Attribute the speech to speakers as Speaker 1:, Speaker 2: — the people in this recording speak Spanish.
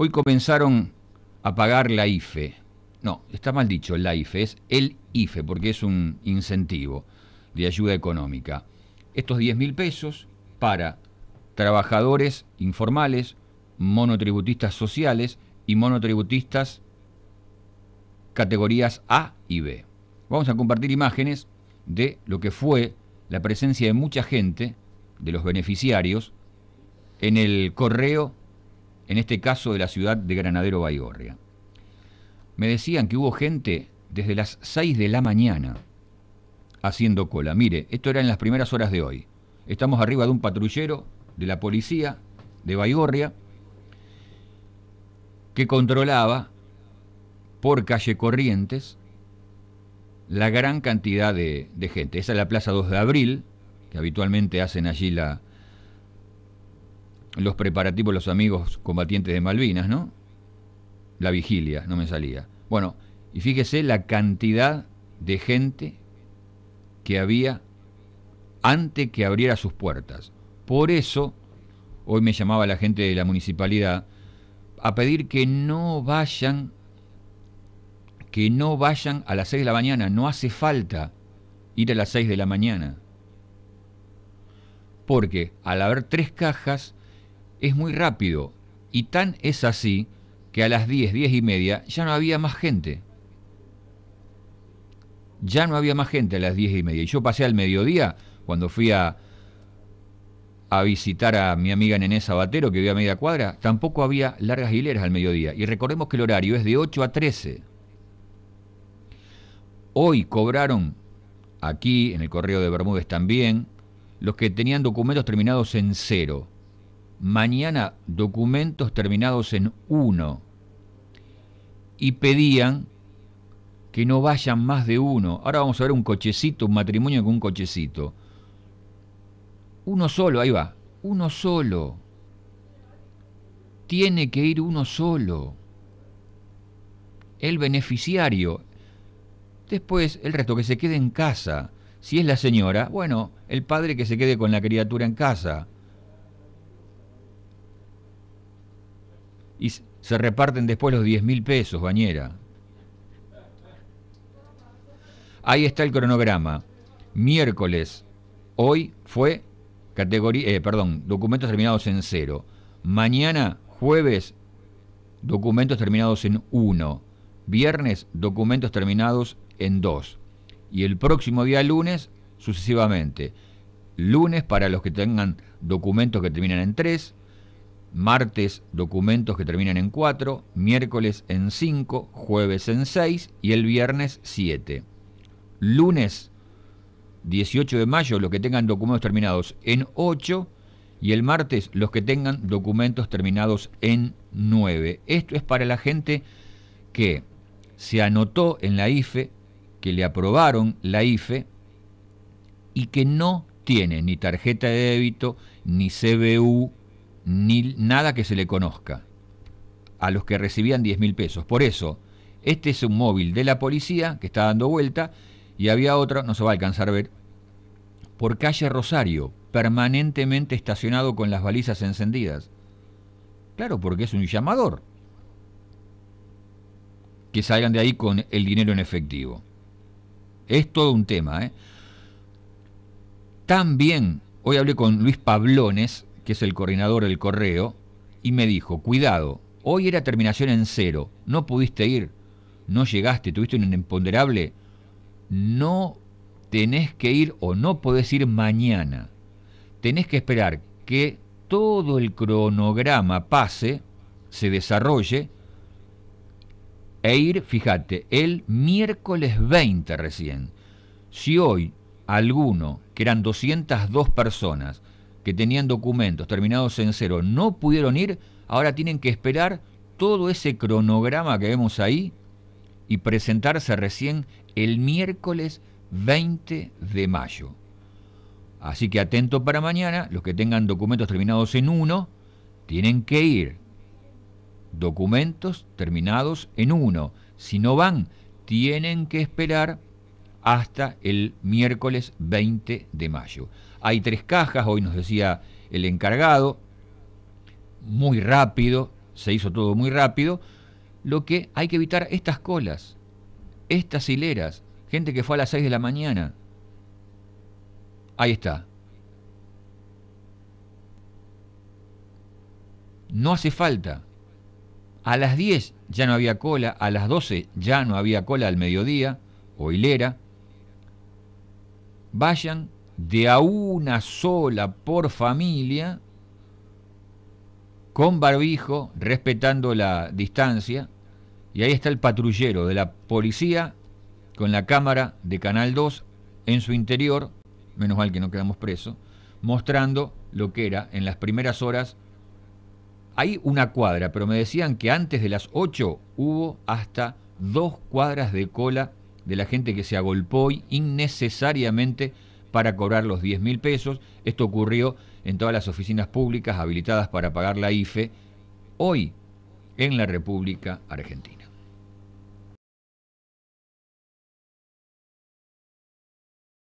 Speaker 1: Hoy comenzaron a pagar la IFE. No, está mal dicho la IFE, es el IFE, porque es un incentivo de ayuda económica. Estos 10 mil pesos para trabajadores informales, monotributistas sociales y monotributistas categorías A y B. Vamos a compartir imágenes de lo que fue la presencia de mucha gente, de los beneficiarios, en el correo en este caso de la ciudad de Granadero Baigorria. Me decían que hubo gente desde las 6 de la mañana haciendo cola. Mire, esto era en las primeras horas de hoy. Estamos arriba de un patrullero de la policía de Baigorria que controlaba por calle Corrientes la gran cantidad de, gente. Esa es la Plaza 2 de Abril, que habitualmente hacen allí la, los preparativos, los amigos combatientes de Malvinas, ¿no? La vigilia, no me salía. Bueno, y fíjese la cantidad de gente que había antes que abriera sus puertas. Por eso, hoy me llamaba la gente de la municipalidad a pedir que no vayan, que no vayan a las 6 de la mañana, no hace falta ir a las 6 de la mañana. Porque al haber tres cajas, es muy rápido y tan es así que a las 10, 10 y media ya no había más gente. Ya no había más gente a las 10 y media. Y yo pasé al mediodía cuando fui a, a visitar a mi amiga Nené Sabatero, que vive a media cuadra, tampoco había largas hileras al mediodía. Y recordemos que el horario es de 8 a 13. Hoy cobraron aquí, en el correo de Bermúdez también, los que tenían documentos terminados en cero mañana documentos terminados en uno y pedían que no vayan más de uno. Ahora vamos a ver un cochecito, un matrimonio con un cochecito. Uno solo, ahí va, uno solo. Tiene que ir uno solo. El beneficiario. Después el resto que se quede en casa. Si es la señora, bueno, el padre que se quede con la criatura en casa y se reparten después los 10 mil pesos, bañera. Ahí está el cronograma. Miércoles, hoy fue categoría, eh, perdón, documentos terminados en cero. Mañana, jueves, documentos terminados en uno. Viernes, documentos terminados en dos. Y el próximo día lunes, sucesivamente. Lunes para los que tengan documentos que terminan en 3, martes documentos que terminan en 4, miércoles en 5, jueves en 6 y el viernes 7. Lunes 18 de mayo los que tengan documentos terminados en 8 y el martes los que tengan documentos terminados en 9. Esto es para la gente que se anotó en la IFE, que le aprobaron la IFE y que no tiene ni tarjeta de débito, ni CBU, ni nada que se le conozca a los que recibían 10 mil pesos. Por eso, este es un móvil de la policía que está dando vuelta y había otro, no se va a alcanzar a ver, por calle Rosario, permanentemente estacionado con las balizas encendidas. Claro, porque es un llamador. Que salgan de ahí con el dinero en efectivo. Es todo un tema. ¿eh? También, hoy hablé con Luis Pablones, que es el coordinador del correo, y me dijo, cuidado, hoy era terminación en cero, no pudiste ir, no llegaste, tuviste un imponderable, no tenés que ir o no podés ir mañana. Tenés que esperar que todo el cronograma pase, se desarrolle, e ir, fíjate, el miércoles 20 recién. Si hoy alguno, que eran 202 personas, que tenían documentos terminados en cero no pudieron ir, ahora tienen que esperar todo ese cronograma que vemos ahí y presentarse recién el miércoles 20 de mayo. Así que atento para mañana, los que tengan documentos terminados en uno, tienen que ir. Documentos terminados en uno. Si no van, tienen que esperar hasta el miércoles 20 de mayo. Hay tres cajas, hoy nos decía el encargado, muy rápido, se hizo todo muy rápido, lo que hay que evitar estas colas, estas hileras, gente que fue a las 6 de la mañana. Ahí está. No hace falta. A las 10 ya no había cola, a las 12 ya no había cola al mediodía o hilera vayan de a una sola por familia con barbijo, respetando la distancia. Y ahí está el patrullero de la policía con la cámara de Canal 2 en su interior, menos mal que no quedamos presos, mostrando lo que era en las primeras horas. Hay una cuadra, pero me decían que antes de las 8 hubo hasta dos cuadras de cola de la gente que se agolpó innecesariamente para cobrar los 10 mil pesos. Esto ocurrió en todas las oficinas públicas habilitadas para pagar la IFE hoy en la República Argentina.